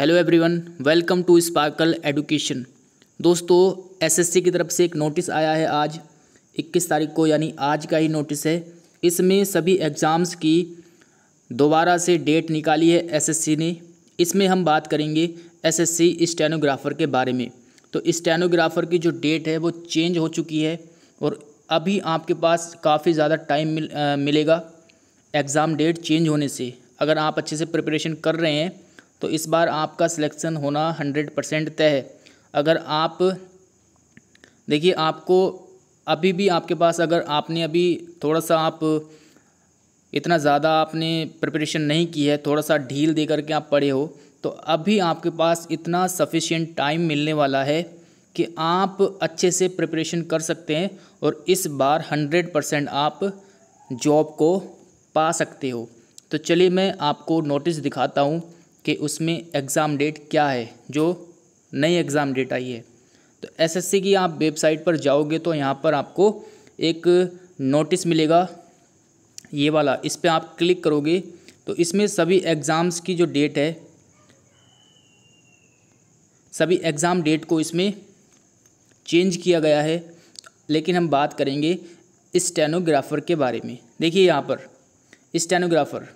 hello everyone welcome to sparkle education दोस्तों SSC की तरफ से एक नोटिस आया है आज 21 तारीख को यानी आज का ही नोटिस है इसमें सभी एग्ज़ाम्स की दोबारा से डेट निकाली है एसएससी ने इसमें हम बात करेंगे एसएससी स्टेनोग्राफ़र के बारे में तो स्टेनोग्राफ़र की जो डेट है वो चेंज हो चुकी है और अभी आपके पास काफ़ी ज़्यादा टाइम मिल, आ, मिलेगा एग्ज़ाम डेट चेंज होने से अगर आप अच्छे से प्रिपरेशन कर रहे हैं तो इस बार आपका सिलेक्शन होना हंड्रेड परसेंट तय है अगर आप देखिए आपको अभी भी आपके पास अगर आपने अभी थोड़ा सा आप इतना ज़्यादा आपने प्रिपरेशन नहीं की है थोड़ा सा ढील दे करके आप पढ़े हो तो अभी आपके पास इतना सफिशिएंट टाइम मिलने वाला है कि आप अच्छे से प्रिपरेशन कर सकते हैं और इस बार हंड्रेड परसेंट आप जॉब को पा सकते हो तो चलिए मैं आपको नोटिस दिखाता हूँ कि उसमें एग्ज़ाम डेट क्या है जो नई एग्ज़ाम डेट आई है तो एसएससी की आप वेबसाइट पर जाओगे तो यहाँ पर आपको एक नोटिस मिलेगा ये वाला इस पर आप क्लिक करोगे तो इसमें सभी एग्ज़ाम्स की जो डेट है सभी एग्ज़ाम डेट को इसमें चेंज किया गया है लेकिन हम बात करेंगे स्टेनोग्राफ़र के बारे में देखिए यहाँ पर स्टेनोग्राफ़र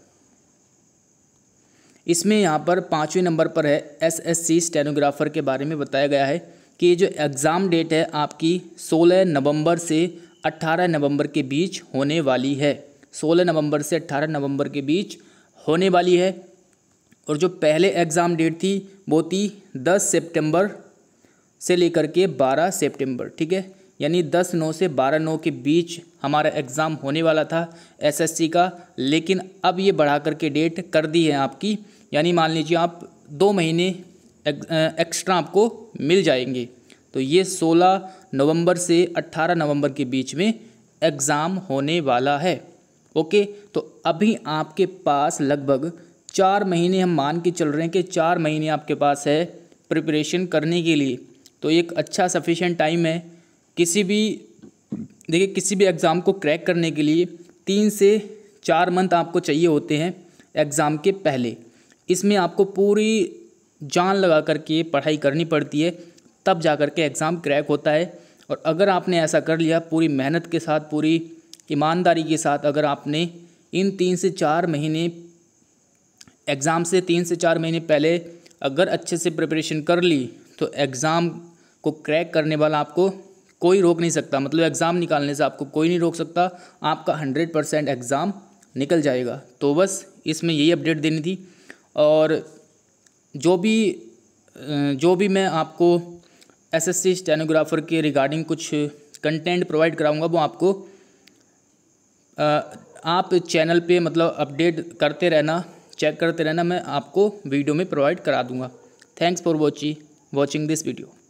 इसमें यहाँ पर पाँचवें नंबर पर है एसएससी स्टेनोग्राफर के बारे में बताया गया है कि ये जो एग्ज़ाम डेट है आपकी 16 नवंबर से 18 नवंबर के बीच होने वाली है 16 नवंबर से 18 नवंबर के बीच होने वाली है और जो पहले एग्ज़ाम डेट थी वो थी 10 सितंबर से लेकर के 12 सितंबर ठीक है यानी दस नौ से बारह नौ के बीच हमारा एग्ज़ाम होने वाला था एसएससी का लेकिन अब ये बढ़ा कर के डेट कर दी है आपकी यानी मान लीजिए आप दो महीने एक्स्ट्रा आपको मिल जाएंगे तो ये 16 नवंबर से 18 नवंबर के बीच में एग्ज़ाम होने वाला है ओके तो अभी आपके पास लगभग चार महीने हम मान के चल रहे हैं कि चार महीने आपके पास है प्रिपरेशन करने के लिए तो एक अच्छा सफिशेंट टाइम है किसी भी देखिए किसी भी एग्ज़ाम को क्रैक करने के लिए तीन से चार मंथ आपको चाहिए होते हैं एग्ज़ाम के पहले इसमें आपको पूरी जान लगा करके पढ़ाई करनी पड़ती है तब जा कर के एग्ज़ाम क्रैक होता है और अगर आपने ऐसा कर लिया पूरी मेहनत के साथ पूरी ईमानदारी के साथ अगर आपने इन तीन से चार महीने एग्ज़ाम से तीन से चार महीने पहले अगर अच्छे से प्रिपरेशन कर ली तो एग्ज़ाम को क्रैक करने वाला आपको कोई रोक नहीं सकता मतलब एग्ज़ाम निकालने से आपको कोई नहीं रोक सकता आपका हंड्रेड परसेंट एग्ज़ाम निकल जाएगा तो बस इसमें यही अपडेट देनी थी और जो भी जो भी मैं आपको एसएससी स्टेनोग्राफ़र के रिगार्डिंग कुछ कंटेंट प्रोवाइड कराऊंगा वो आपको आप चैनल पे मतलब अपडेट करते रहना चेक करते रहना मैं आपको वीडियो में प्रोवाइड करा दूँगा thanks for watching watching this video